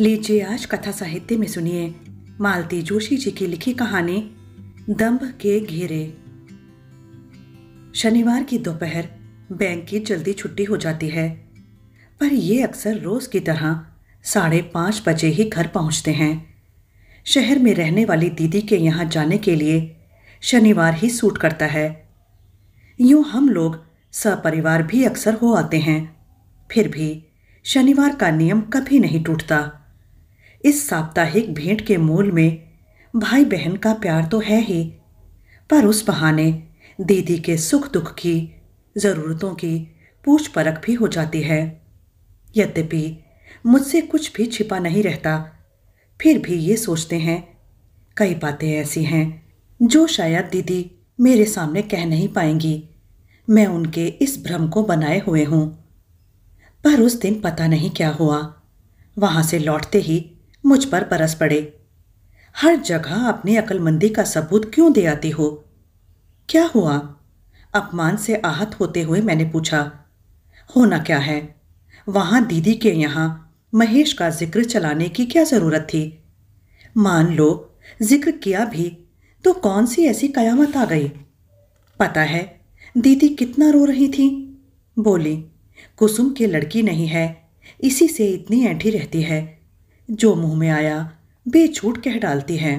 लीजिए आज कथा साहित्य में सुनिए मालती जोशी जी की लिखी कहानी दम्भ के घेरे शनिवार की दोपहर बैंक की जल्दी छुट्टी हो जाती है पर ये अक्सर रोज की तरह साढ़े पांच बजे ही घर पहुंचते हैं शहर में रहने वाली दीदी के यहाँ जाने के लिए शनिवार ही सूट करता है यूं हम लोग सपरिवार भी अक्सर हो आते हैं फिर भी शनिवार का नियम कभी नहीं टूटता इस साप्ताहिक भेंट के मूल में भाई बहन का प्यार तो है ही पर उस बहाने दीदी के सुख दुख की ज़रूरतों की पूछ परख भी हो जाती है यद्यपि मुझसे कुछ भी छिपा नहीं रहता फिर भी ये सोचते हैं कई बातें ऐसी हैं जो शायद दीदी मेरे सामने कह नहीं पाएंगी मैं उनके इस भ्रम को बनाए हुए हूँ पर उस दिन पता नहीं क्या हुआ वहाँ से लौटते ही मुझ पर बरस पड़े हर जगह अपनी अकलमंदी का सबूत क्यों दे आती हो क्या हुआ अपमान से आहत होते हुए मैंने पूछा होना क्या है वहां दीदी के यहां महेश का जिक्र चलाने की क्या ज़रूरत थी मान लो जिक्र किया भी तो कौन सी ऐसी कयामत आ गई पता है दीदी कितना रो रही थी बोली कुसुम की लड़की नहीं है इसी से इतनी ऐठी रहती है जो मुंह में आया बेछूट कह डालती हैं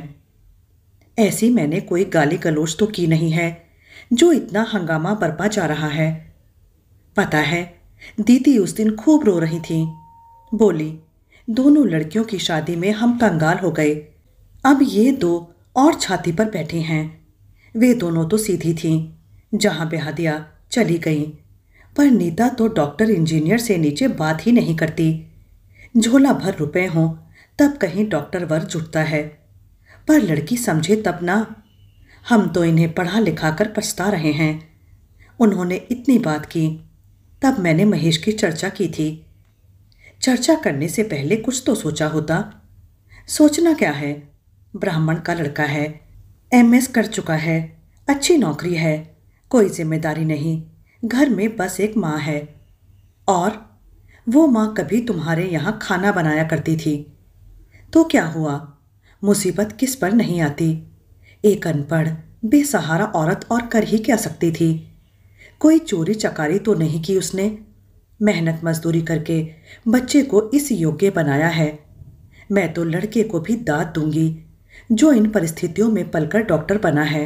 ऐसी मैंने कोई गाली गलोच तो की नहीं है जो इतना हंगामा बरपा जा रहा है पता है दीदी उस दिन खूब रो रही थी बोली दोनों लड़कियों की शादी में हम कंगाल हो गए अब ये दो और छाती पर बैठे हैं वे दोनों तो सीधी थीं जहां बेहदिया चली गईं पर नीता तो डॉक्टर इंजीनियर से नीचे बात ही नहीं करती झोला भर रुपए हों तब कहीं डॉक्टर वर्ग जुटता है पर लड़की समझे तब ना हम तो इन्हें पढ़ा लिखा कर पछता रहे हैं उन्होंने इतनी बात की तब मैंने महेश की चर्चा की थी चर्चा करने से पहले कुछ तो सोचा होता सोचना क्या है ब्राह्मण का लड़का है एमएस कर चुका है अच्छी नौकरी है कोई जिम्मेदारी नहीं घर में बस एक माँ है और वो माँ कभी तुम्हारे यहाँ खाना बनाया करती थी तो क्या हुआ मुसीबत किस पर नहीं आती एक अनपढ़ बेसहारा औरत और कर ही क्या सकती थी कोई चोरी चकारी तो नहीं की उसने मेहनत मजदूरी करके बच्चे को इस योग्य बनाया है मैं तो लड़के को भी दाद दूंगी जो इन परिस्थितियों में पलकर डॉक्टर बना है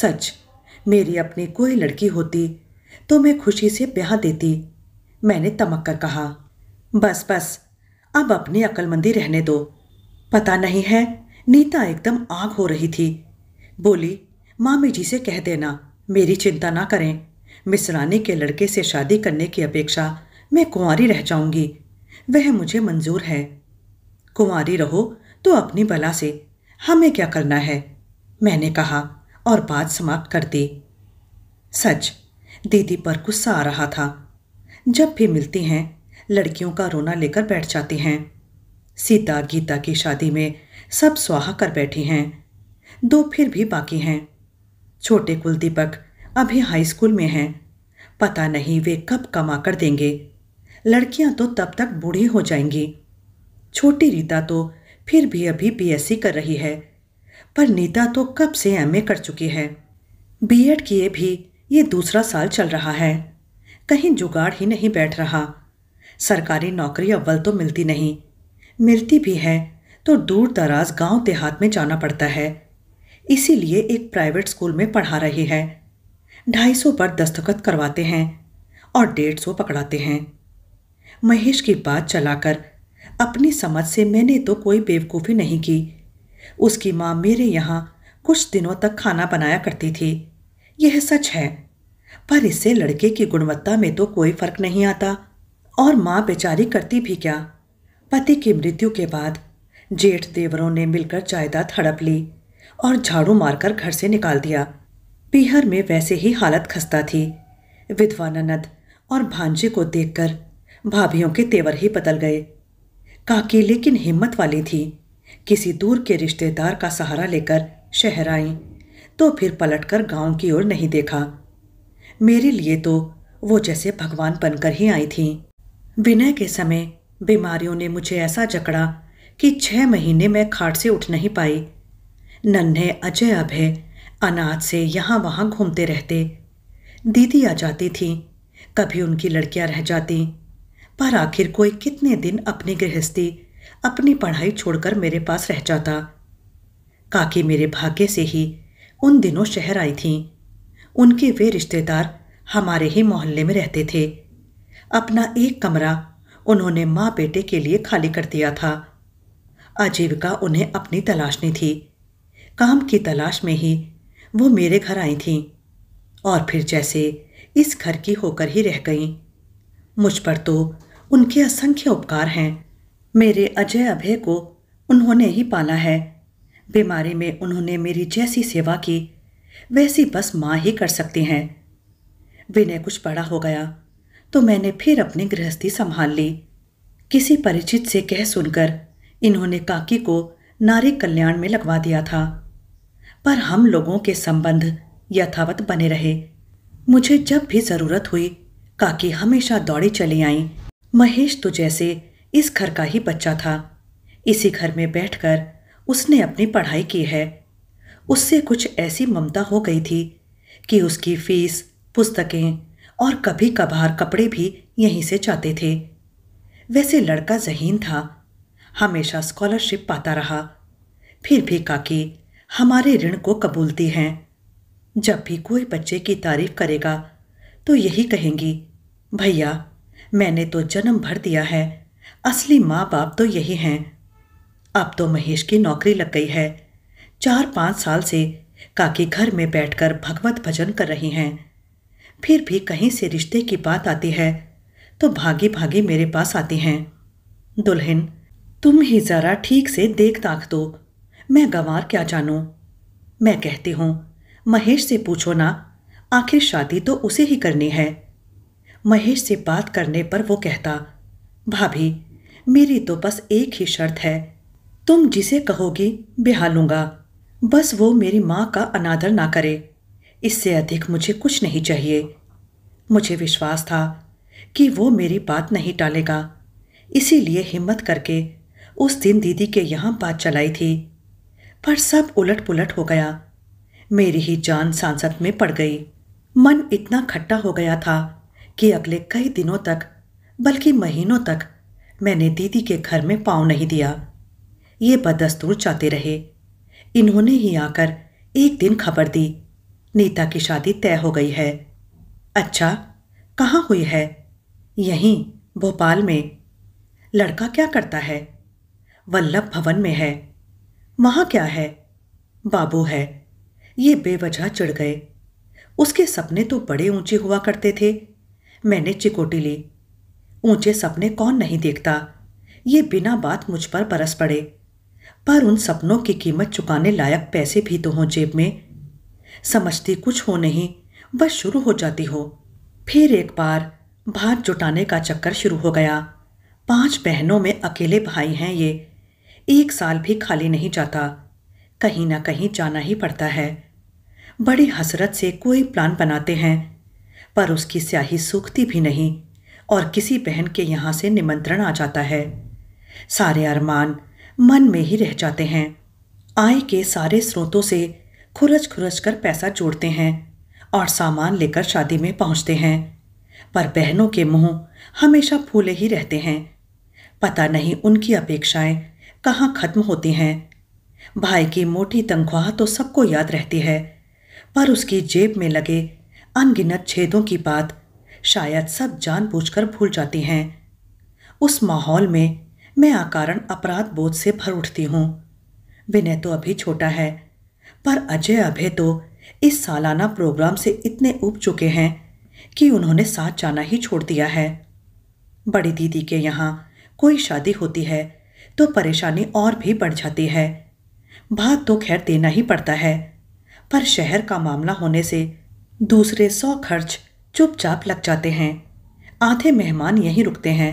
सच मेरी अपनी कोई लड़की होती तो मैं खुशी से ब्याह देती मैंने तमक कर कहा बस बस अब अपनी अक्लमंदी रहने दो पता नहीं है नीता एकदम आग हो रही थी बोली मामी जी से कह देना मेरी चिंता ना करें मिसरानी के लड़के से शादी करने की अपेक्षा मैं कुंवारी रह जाऊंगी वह मुझे मंजूर है कुंवारी रहो तो अपनी बला से हमें क्या करना है मैंने कहा और बात समाप्त कर दी सच दीदी पर गुस्सा आ रहा था जब भी मिलती हैं लड़कियों का रोना लेकर बैठ जाते हैं सीता गीता की शादी में सब स्वाहा कर बैठे हैं दो फिर भी बाकी हैं छोटे कुलदीपक अभी हाई स्कूल में हैं पता नहीं वे कब कमा कर देंगे लड़कियां तो तब तक बूढ़ी हो जाएंगी छोटी रीता तो फिर भी अभी बीएससी कर रही है पर नीता तो कब से एमए कर चुकी है बीएड किए भी ये दूसरा साल चल रहा है कहीं जुगाड़ ही नहीं बैठ रहा सरकारी नौकरी अव्वल तो मिलती नहीं मिलती भी है तो दूर दराज गांव देहात में जाना पड़ता है इसीलिए एक प्राइवेट स्कूल में पढ़ा रही है ढाई सौ पर दस्तखत करवाते हैं और डेढ़ सौ पकड़ाते हैं महेश की बात चलाकर अपनी समझ से मैंने तो कोई बेवकूफ़ी नहीं की उसकी माँ मेरे यहाँ कुछ दिनों तक खाना बनाया करती थी यह सच है पर इससे लड़के की गुणवत्ता में तो कोई फर्क नहीं आता और माँ बेचारी करती भी क्या पति की मृत्यु के बाद जेठ देवरों ने मिलकर जायदाद हड़प ली और झाड़ू मारकर घर से निकाल दिया पीहर में वैसे ही हालत खस्ता थी विधवा ननद और भांजे को देखकर भाभियों के तेवर ही बदल गए काकी लेकिन हिम्मत वाली थी किसी दूर के रिश्तेदार का सहारा लेकर शहर आई तो फिर पलटकर गांव की ओर नहीं देखा मेरे लिए तो वो जैसे भगवान बनकर ही आई थीं विनय के समय बीमारियों ने मुझे ऐसा जकड़ा कि छह महीने मैं खाट से उठ नहीं पाई नन्हे अजय अभय अनाथ से यहाँ वहाँ घूमते रहते दीदी आ जाती थी कभी उनकी लड़कियाँ रह जाती पर आखिर कोई कितने दिन अपनी गृहस्थी अपनी पढ़ाई छोड़कर मेरे पास रह जाता काकी मेरे भाग्य से ही उन दिनों शहर आई थीं उनके वे रिश्तेदार हमारे ही मोहल्ले में रहते थे अपना एक कमरा उन्होंने माँ बेटे के लिए खाली कर दिया था आजीविका उन्हें अपनी तलाशनी थी काम की तलाश में ही वो मेरे घर आई थीं और फिर जैसे इस घर की होकर ही रह गईं मुझ पर तो उनके असंख्य उपकार हैं मेरे अजय अभय को उन्होंने ही पाला है बीमारी में उन्होंने मेरी जैसी सेवा की वैसी बस माँ ही कर सकती हैं विनय कुछ बड़ा हो गया तो मैंने फिर अपनी गृहस्थी संभाल ली किसी परिचित से कह सुनकर इन्होंने काकी को नारी कल्याण में लगवा दिया था पर हम लोगों के संबंध यथावत बने रहे मुझे जब भी ज़रूरत हुई काकी हमेशा दौड़ी चली आई महेश तो जैसे इस घर का ही बच्चा था इसी घर में बैठकर उसने अपनी पढ़ाई की है उससे कुछ ऐसी ममता हो गई थी कि उसकी फीस पुस्तकें और कभी कभार कपड़े भी यहीं से जाते थे वैसे लड़का जहीन था हमेशा स्कॉलरशिप पाता रहा फिर भी काकी हमारे ऋण को कबूलती हैं जब भी कोई बच्चे की तारीफ करेगा तो यही कहेंगी भैया मैंने तो जन्म भर दिया है असली माँ बाप तो यही हैं अब तो महेश की नौकरी लग गई है चार पाँच साल से काकी घर में बैठकर भगवत भजन कर रही हैं फिर भी कहीं से रिश्ते की बात आती है तो भागी भागी मेरे पास आती हैं दुल्हन तुम ही ज़रा ठीक से देख ताक दो मैं गंवार क्या जानू मैं कहती हूं महेश से पूछो ना आखिर शादी तो उसे ही करनी है महेश से बात करने पर वो कहता भाभी मेरी तो बस एक ही शर्त है तुम जिसे कहोगी ब्याह बस वो मेरी माँ का अनादर ना करे इससे अधिक मुझे कुछ नहीं चाहिए मुझे विश्वास था कि वो मेरी बात नहीं टालेगा इसीलिए हिम्मत करके उस दिन दीदी के यहाँ बात चलाई थी पर सब उलट पुलट हो गया मेरी ही जान सांसद में पड़ गई मन इतना खट्टा हो गया था कि अगले कई दिनों तक बल्कि महीनों तक मैंने दीदी के घर में पाँव नहीं दिया ये बदस्तूर चाहते रहे इन्होंने ही आकर एक दिन खबर दी नीता की शादी तय हो गई है अच्छा कहाँ हुई है यहीं भोपाल में लड़का क्या करता है वल्लभ भवन में है वहाँ क्या है बाबू है ये बेवजह चिढ़ गए उसके सपने तो बड़े ऊंचे हुआ करते थे मैंने चिकोटी ली ऊंचे सपने कौन नहीं देखता ये बिना बात मुझ पर बरस पड़े पर उन सपनों की कीमत चुकाने लायक पैसे भी तो हों जेब में समझती कुछ हो नहीं बस शुरू हो जाती हो फिर एक बार भात जुटाने का चक्कर शुरू हो गया पांच बहनों में अकेले भाई हैं ये एक साल भी खाली नहीं जाता कहीं ना कहीं जाना ही पड़ता है बड़ी हसरत से कोई प्लान बनाते हैं पर उसकी स्याही सूखती भी नहीं और किसी बहन के यहाँ से निमंत्रण आ जाता है सारे अरमान मन में ही रह जाते हैं आय के सारे स्रोतों से खुरच खुरच कर पैसा जोड़ते हैं और सामान लेकर शादी में पहुंचते हैं पर बहनों के मुंह हमेशा फूले ही रहते हैं पता नहीं उनकी अपेक्षाएं कहाँ खत्म होती हैं भाई की मोटी तनख्वाह तो सबको याद रहती है पर उसकी जेब में लगे अनगिनत छेदों की बात शायद सब जानबूझकर भूल जाती हैं उस माहौल में मैं आकारण अपराध बोध से भर उठती हूँ विनय तो अभी छोटा है पर अजय अभय तो इस सालाना प्रोग्राम से इतने उब चुके हैं कि उन्होंने साथ जाना ही छोड़ दिया है बड़ी दीदी के यहाँ कोई शादी होती है तो परेशानी और भी बढ़ जाती है भात तो खैर देना ही पड़ता है पर शहर का मामला होने से दूसरे सौ खर्च चुपचाप लग जाते हैं आधे मेहमान यहीं रुकते हैं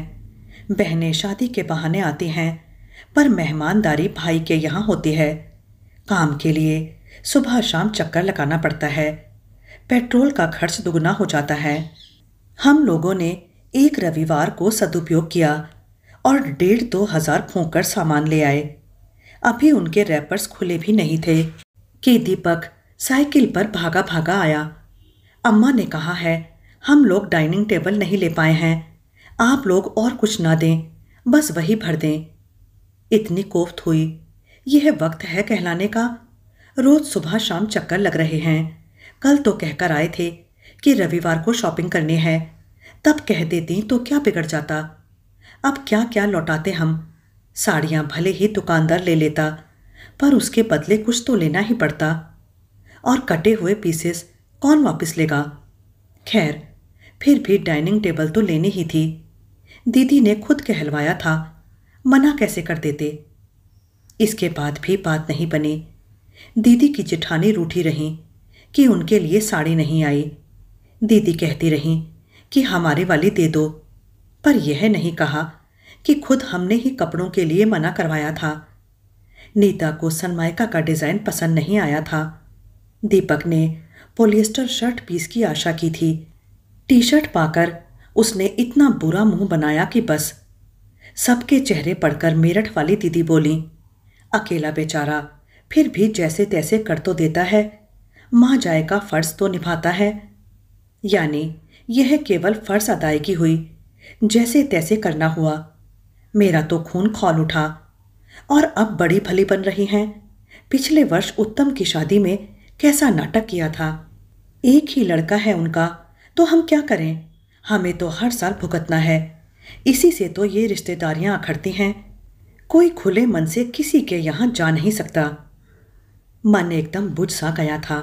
बहनें शादी के बहाने आती हैं पर मेहमानदारी भाई के यहाँ होती है काम के लिए सुबह शाम चक्कर लगाना पड़ता है पेट्रोल का खर्च दुगना हो जाता है हम लोगों ने एक रविवार को सदुपयोग किया और डेढ़ दो हज़ार खोकर सामान ले आए अभी उनके रैपर्स खुले भी नहीं थे कि दीपक साइकिल पर भागा भागा आया अम्मा ने कहा है हम लोग डाइनिंग टेबल नहीं ले पाए हैं आप लोग और कुछ ना दें बस वही भर दें इतनी कोफ्त हुई यह वक्त है कहलाने का रोज सुबह शाम चक्कर लग रहे हैं कल तो कहकर आए थे कि रविवार को शॉपिंग करनी है तब कह देती तो क्या बिगड़ जाता अब क्या क्या लौटाते हम साड़ियां भले ही दुकानदार ले लेता पर उसके बदले कुछ तो लेना ही पड़ता और कटे हुए पीसेस कौन वापस लेगा खैर फिर भी डाइनिंग टेबल तो लेनी ही थी दीदी ने खुद कहलवाया था मना कैसे कर देते इसके बाद भी बात नहीं बनी दीदी की जिठानी रूठी रहीं कि उनके लिए साड़ी नहीं आई दीदी कहती रहीं कि हमारे वाली दे दो पर यह नहीं कहा कि खुद हमने ही कपड़ों के लिए मना करवाया था नीता को सनमाइका का डिज़ाइन पसंद नहीं आया था दीपक ने पोलिएस्टर शर्ट पीस की आशा की थी टी शर्ट पाकर उसने इतना बुरा मुंह बनाया कि बस सबके चेहरे पढ़कर मेरठ वाली दीदी बोली अकेला बेचारा फिर भी जैसे तैसे कर तो देता है माँ जाए का फ़र्ज तो निभाता है यानी यह केवल फ़र्ज अदायगी हुई जैसे तैसे करना हुआ मेरा तो खून खौल उठा और अब बड़ी भली बन रही हैं पिछले वर्ष उत्तम की शादी में कैसा नाटक किया था एक ही लड़का है उनका तो हम क्या करें हमें तो हर साल भुगतना है इसी से तो ये रिश्तेदारियां अखड़ती हैं कोई खुले मन से किसी के यहाँ जा नहीं सकता मन एकदम बुझ सा गया था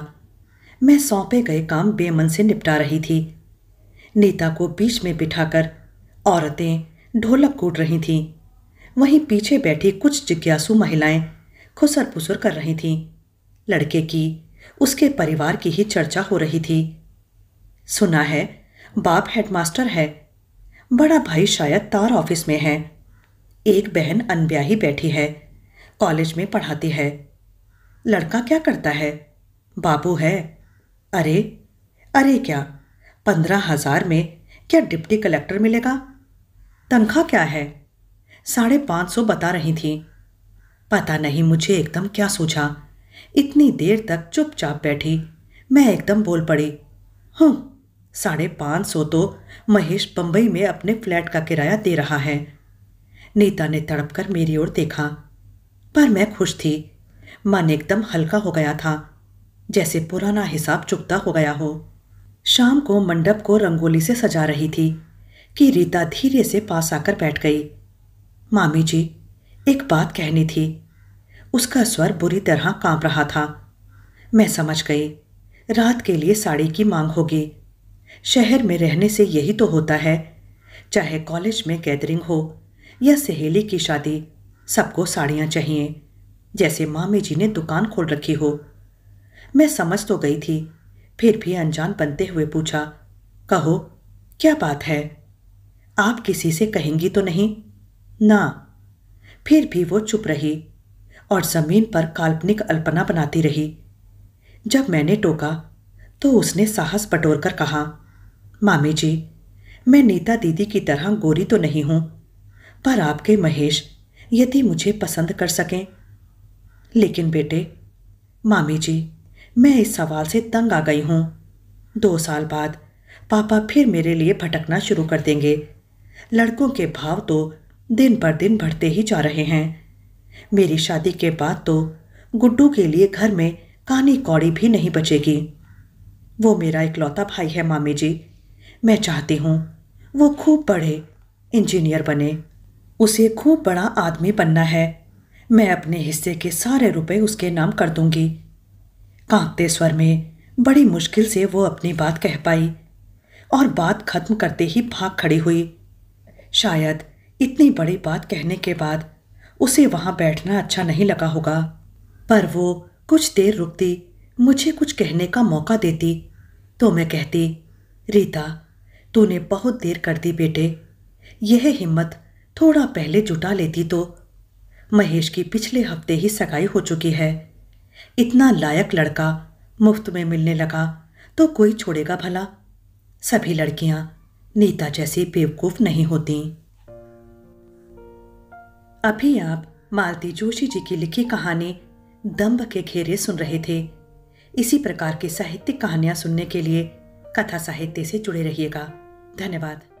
मैं सौंपे गए काम बेमन से निपटा रही थी नीता को बीच में बिठाकर औरतें ढोलक कूट रही थीं वहीं पीछे बैठी कुछ जिज्ञासु महिलाएं खुसर पुसर कर रही थीं लड़के की उसके परिवार की ही चर्चा हो रही थी सुना है बाप हेडमास्टर है बड़ा भाई शायद तार ऑफिस में है एक बहन अनब्याही बैठी है कॉलेज में पढ़ाती है लड़का क्या करता है बाबू है अरे अरे क्या पंद्रह हजार में क्या डिप्टी कलेक्टर मिलेगा तनख्वाह क्या है साढ़े पाँच सौ बता रही थी पता नहीं मुझे एकदम क्या सोचा इतनी देर तक चुपचाप बैठी मैं एकदम बोल पड़ी हूँ हम्म, साढ़े पाँच सौ तो महेश बंबई में अपने फ्लैट का किराया दे रहा है नीता ने तड़प कर मेरी ओर देखा पर मैं खुश थी मन एकदम हल्का हो गया था जैसे पुराना हिसाब चुकता हो गया हो शाम को मंडप को रंगोली से सजा रही थी कि रीता धीरे से पास आकर बैठ गई मामी जी एक बात कहनी थी उसका स्वर बुरी तरह कांप रहा था मैं समझ गई रात के लिए साड़ी की मांग होगी शहर में रहने से यही तो होता है चाहे कॉलेज में गैदरिंग हो या सहेली की शादी सबको साड़ियाँ चाहिए जैसे मामी जी ने दुकान खोल रखी हो मैं समझ तो गई थी फिर भी अनजान बनते हुए पूछा कहो क्या बात है आप किसी से कहेंगी तो नहीं ना फिर भी वो चुप रही और ज़मीन पर काल्पनिक अल्पना बनाती रही जब मैंने टोका तो उसने साहस बटोर कर कहा मामी जी मैं नीता दीदी की तरह गोरी तो नहीं हूं पर आपके महेश यदि मुझे पसंद कर सकें लेकिन बेटे मामी जी मैं इस सवाल से तंग आ गई हूँ दो साल बाद पापा फिर मेरे लिए भटकना शुरू कर देंगे लड़कों के भाव तो दिन पर दिन बढ़ते ही जा रहे हैं मेरी शादी के बाद तो गुड्डू के लिए घर में कानी कौड़ी भी नहीं बचेगी वो मेरा इकलौता भाई है मामी जी मैं चाहती हूँ वो खूब पढ़े इंजीनियर बने उसे खूब बड़ा आदमी बनना है मैं अपने हिस्से के सारे रुपए उसके नाम कर दूंगी कांपते स्वर में बड़ी मुश्किल से वो अपनी बात कह पाई और बात खत्म करते ही भाग खड़ी हुई शायद इतनी बड़ी बात कहने के बाद उसे वहां बैठना अच्छा नहीं लगा होगा पर वो कुछ देर रुकती मुझे कुछ कहने का मौका देती तो मैं कहती रीता तूने बहुत देर कर दी बेटे यह हिम्मत थोड़ा पहले जुटा लेती तो महेश की पिछले हफ्ते ही सगाई हो चुकी है इतना लायक लड़का मुफ्त में मिलने लगा तो कोई छोड़ेगा भला सभी लड़कियां नीता जैसी बेवकूफ नहीं होती अभी आप मालती जोशी जी की लिखी कहानी दम्ब के घेरे सुन रहे थे इसी प्रकार की साहित्यिक कहानियां सुनने के लिए कथा साहित्य से जुड़े रहिएगा धन्यवाद